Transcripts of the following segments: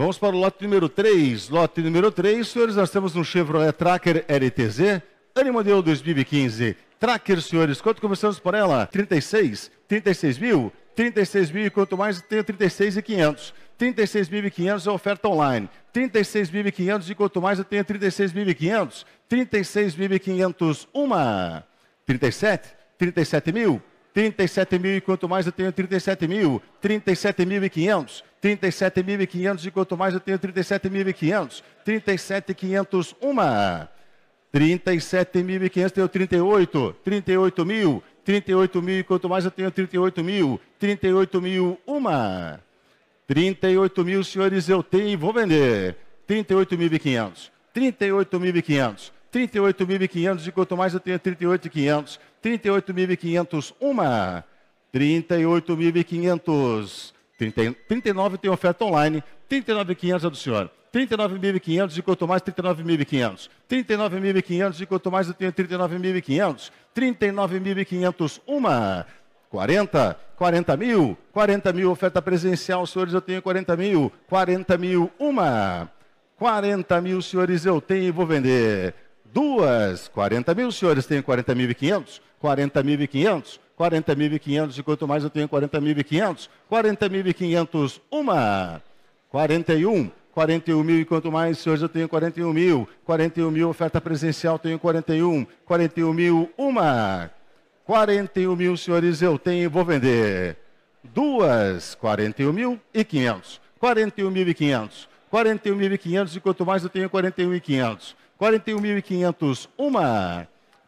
Vamos para o lote número 3. Lote número 3, senhores, nós temos um Chevrolet Tracker LTZ, ano modelo 2015. Tracker, senhores, quanto começamos por ela? 36, 36 mil, 36 mil e quanto mais, tenho 36 e 500. 36.500 é oferta online. 36.500 e quanto mais eu tenho 36.500. 36.500 uma. 37, 37 mil, 37 mil e quanto mais eu tenho 37 mil, 37 mil e 500, 37 mil e 500 e quanto mais eu tenho 37 mil e 500, 37 500 uma, 37 mil e 500 tenho 38, 38 mil, 38 mil e quanto mais eu tenho 38 mil, 38 mil uma, 38 mil senhores eu tenho e vou vender, 38 mil e 500, 38 mil e 500, 38 mil e 500 e quanto mais eu tenho 38 e 500, 38.500, uma. 38.500. 39 tem oferta online, 39.500 é do senhor. 39.500 e quanto mais 39.500. 39.500 e quanto mais eu tenho 39.500. 39.500 uma. 40, 40 mil, 40 mil oferta presencial, senhores, eu tenho 40 mil, 40 mil uma. 40 mil, senhores, eu tenho e vou vender duas. 40 mil, senhores, tenho 40.500. 40.500, 40.500 e quanto mais eu tenho 40.500, 40.500, uma, 41, 41 mil e quanto mais, senhores, eu tenho 41 mil, 41 mil oferta presencial, tenho 41, 41 mil, uma, 41 mil, senhores, eu tenho, vou vender duas, 41 mil e 500, 41 mil e 500, 41 mil e 500 e quanto mais eu tenho 41 e 500, 41 mil e 500, uma,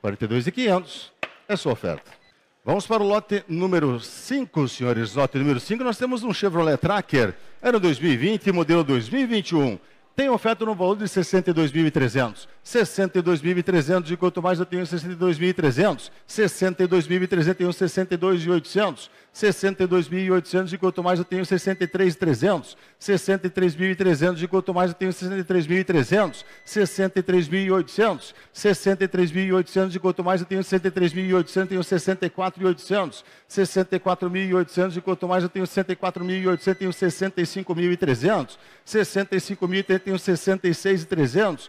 42,500 é sua oferta. Vamos para o lote número 5, senhores. Lote número 5, nós temos um Chevrolet Tracker, ano 2020, modelo 2021. Tem oferta no valor de 62.300. 62.300 e quanto mais eu tenho 62.300. 62.300 eu tenho 62.800. 62.800 de Gotomais eu tenho 63.300, 63.300 de Gotomais eu tenho 63.300, 63.800, 63.800 de Gotomais eu tenho 63.800, tenho 64.800, 64.800 de Gotomais eu tenho 64.800, tenho 65.300, 65.000 tenho 66.300,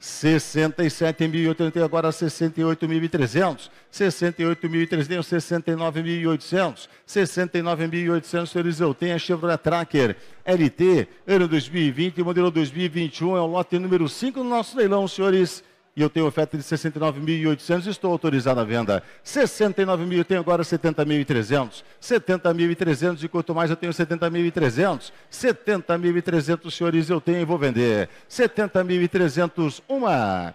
67.800, agora 68.300, 68.300, 69.800, 69.800, senhores, eu tenho a Chevrolet Tracker LT, ano 2020, modelo 2021, é o lote número 5 no nosso leilão, senhores, e eu tenho oferta de 69.800 estou autorizado à venda. 69 mil, eu tenho agora 70.300. 70.300 e quanto mais eu tenho 70.300. 70.300, senhores, eu tenho e vou vender. 70.300, uma.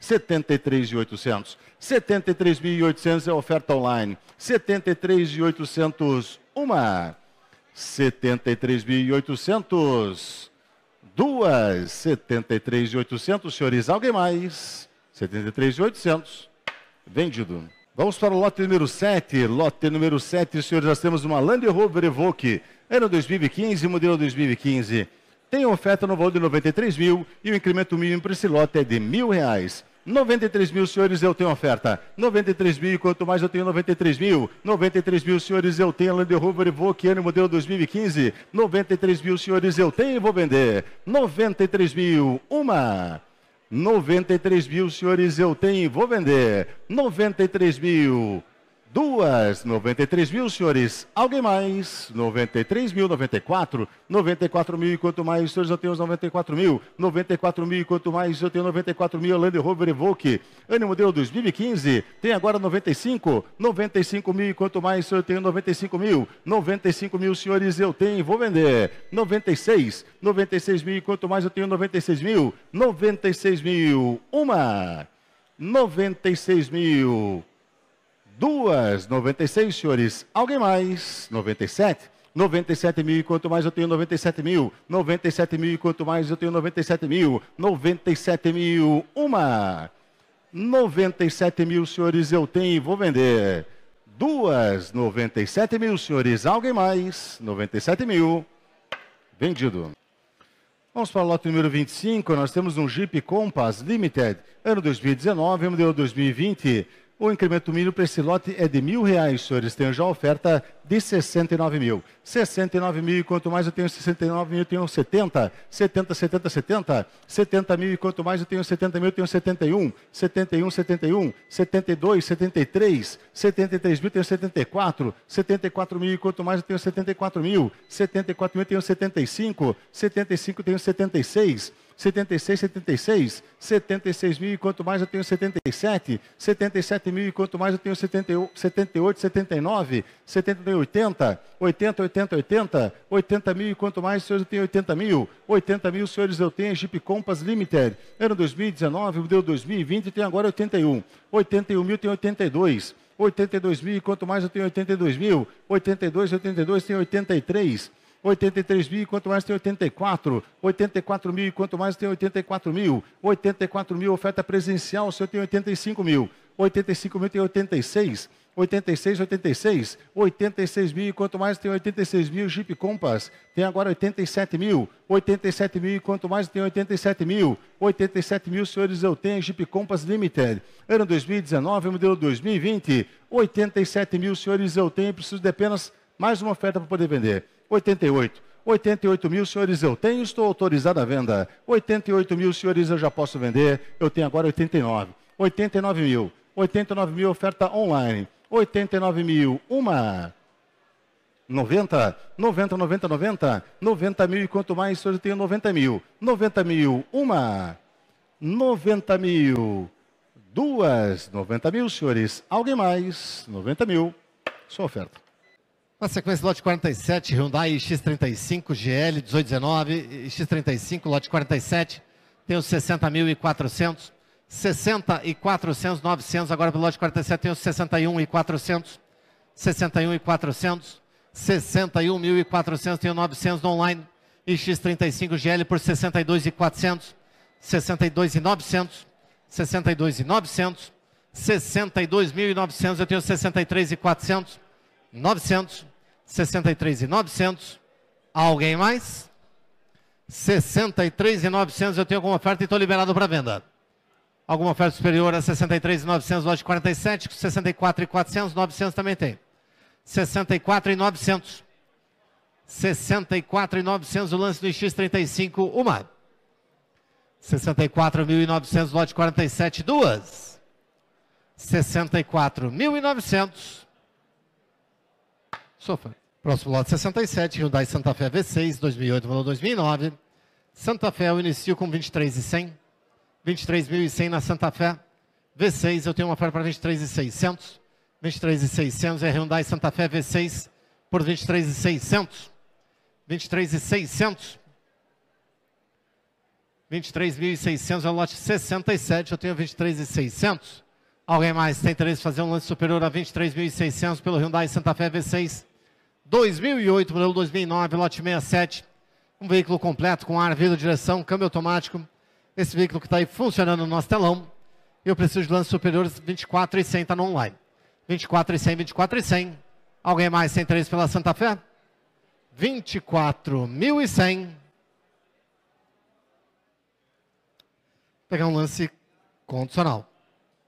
73.800. 73.800 é oferta online. 73.800 uma. 73.800 duas. 73.800, senhores, alguém mais? 73.800. Vendido. Vamos para o lote número 7. Lote número 7, senhores, nós temos uma Land Rover Evoque. Ano 2015, modelo 2015. Tem oferta no valor de 93 mil e o incremento mínimo para esse lote é de mil reais. 93 mil, senhores, eu tenho oferta. 93 mil, quanto mais eu tenho, 93 mil. 93 mil, senhores, eu tenho Land Rover Evoque, ano modelo 2015. 93 mil, senhores, eu tenho e vou vender. 93 mil, uma. 93 mil, senhores, eu tenho e vou vender. 93 mil, Duas, 93 mil, senhores. Alguém mais? 93 mil, 94. 94 mil, e quanto mais, senhores, eu tenho os 94 mil. 94 mil, e quanto mais, eu tenho 94 mil, Land Rover Evoque. Ano modelo 2015, tem agora 95. 95 mil, e quanto mais, senhores, eu tenho 95 mil. 95 mil, senhores, eu tenho, vou vender. 96, 96 mil, e quanto mais, eu tenho 96 mil. 96 mil, uma. 96 mil. Duas, 96, senhores. Alguém mais? 97? 97 mil e quanto mais eu tenho 97 mil. 97 mil e quanto mais eu tenho 97 mil. 97 mil, uma. 97 mil, senhores, eu tenho e vou vender. Duas, 97 mil, senhores. Alguém mais? 97 mil. Vendido. Vamos para o lote número 25. Nós temos um Jeep Compass Limited, ano 2019, modelo 2020. O incremento mínimo para esse lote é de mil reais, senhores. Tenho já a oferta de 69 mil. 69 mil e quanto mais eu tenho 69 mil, eu tenho 70. 70, 70, 70. 70 mil e quanto mais eu tenho 70 mil, eu tenho 71. 71, 71. 72, 73. 73 mil, eu tenho 74. 74 mil e quanto mais eu tenho 74 mil. 74 mil, eu tenho 75. 75, eu tenho 76. 76, 76, 76 mil e quanto mais eu tenho 77, 77 mil e quanto mais eu tenho 78, 79, 79, 80, 80, 80, 80, 80 mil e quanto mais, senhores, eu tenho 80 mil, 80 mil, senhores, eu tenho a Jeep Compass Limited. Era 2019, deu 2020 tem agora 81. 81 mil tem 82. 82 mil, e quanto mais eu tenho 82 mil, 82, 82 tem 83. 83 mil quanto mais tem 84. 84 mil quanto mais tem 84 mil. 84 mil oferta presencial, o senhor tem 85 mil. 85 mil tem 86. 86, 86. 86 mil quanto mais tem 86 mil. Jeep Compass tem agora 87 mil. 87 mil quanto mais tem 87 mil. 87 mil, senhores, eu tenho Jeep Compass Limited. Ano 2019, modelo 2020. 87 mil, senhores, eu tenho. Preciso de apenas mais uma oferta para poder vender. 88. 88 mil, senhores, eu tenho, estou autorizado à venda. 88 mil, senhores, eu já posso vender. Eu tenho agora 89. 89 mil. 89 mil, oferta online. 89 mil, uma. 90, 90, 90, 90, 90 mil e quanto mais, senhores, eu tenho 90 mil. 90 mil, uma. 90 mil, duas. 90 mil, senhores. Alguém mais? 90 mil. Sua oferta. Na sequência, lote 47, Hyundai X35 GL 1819, X35, lote 47, tem os 60.400, 60.400, 900, agora pelo lote 47 tem os 61.400, 61.400, 61.400, tem o 900 online, e X35 GL por 62.400, 62.900, 62.900, 62.900, eu tenho 63.400, 900, 63.900. Alguém mais? 63.900 eu tenho alguma oferta e estou liberado para venda. Alguma oferta superior a 63.900, loja 47, 64.400, 900 também tem. 64.900. 64.900 o lance do X35, uma. 64.900, lote 47, duas. 64.900. Sofa. Próximo lote 67, Hyundai Santa Fé V6, 2008, valor 2009. Santa Fé eu inicio com 23,100. 23.100 na Santa Fé. V6 eu tenho uma oferta para 23.600. 23.600 é Hyundai Santa Fé V6 por 23.600. 23.600. 23.600 é o lote 67, eu tenho 23.600. Alguém mais tem interesse em fazer um lance superior a 23.600 pelo Hyundai Santa Fé V6? 2008, modelo 2009, lote 67. Um veículo completo com ar, vidro, direção, câmbio automático. Esse veículo que está aí funcionando no nosso telão. E o preço de lance superiores 24 e 100 está no online. 24 e 100, 24 e 100. Alguém mais sem interesse pela Santa Fé? 24.100. 100 pegar um lance condicional.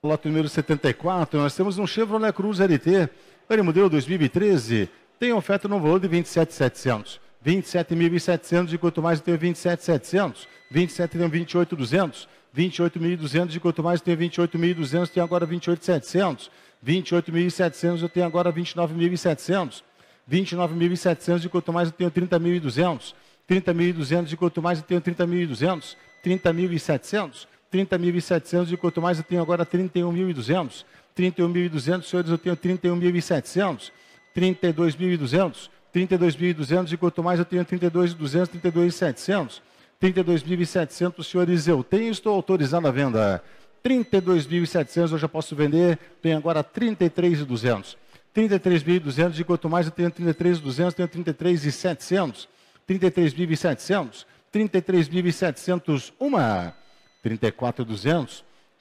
Lote número 74, nós temos um Chevrolet Cruz LT, ano modelo 2013, tem oferta no valor de 27,700. 27.700 e quanto mais eu tenho 27.700, 27 tem 28.200, 28.200 e quanto mais eu tenho 28.200, tenho agora 28.700, 28.700 eu tenho agora 29.700, 29.700 e quanto mais eu tenho 30.200, 30.200 e quanto mais eu tenho 30.200, 30.700, 30.700 e quanto mais eu tenho agora 31.200, 31.200 senhores eu tenho 31.700, 32.200, 32.200 e quanto mais eu tenho 32.200, 32.700. 32.700, senhores, eu tenho, estou autorizando a venda. 32.700 eu já posso vender, tenho agora 33.200. 33.200 e quanto mais eu tenho 33.200, tenho 33.700. 33.700, 33.700 uma, 34.200,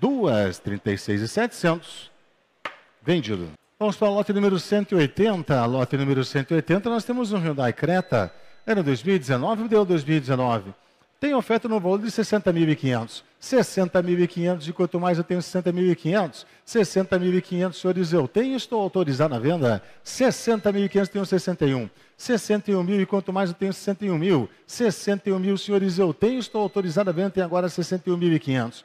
duas, 36 e 700. Vendido. Vamos para o lote número 180. Lote número 180, nós temos um Hyundai Creta. Era 2019, deu 2019. Tem oferta no valor de 60.500. 60.500 e quanto mais eu tenho 60.500. 60.500, senhores, eu tenho estou autorizado na venda. 60.500 tenho 61. 61 mil e quanto mais eu tenho 61 mil. 61 mil, senhores, eu tenho estou autorizado na venda. Tem agora 61.500.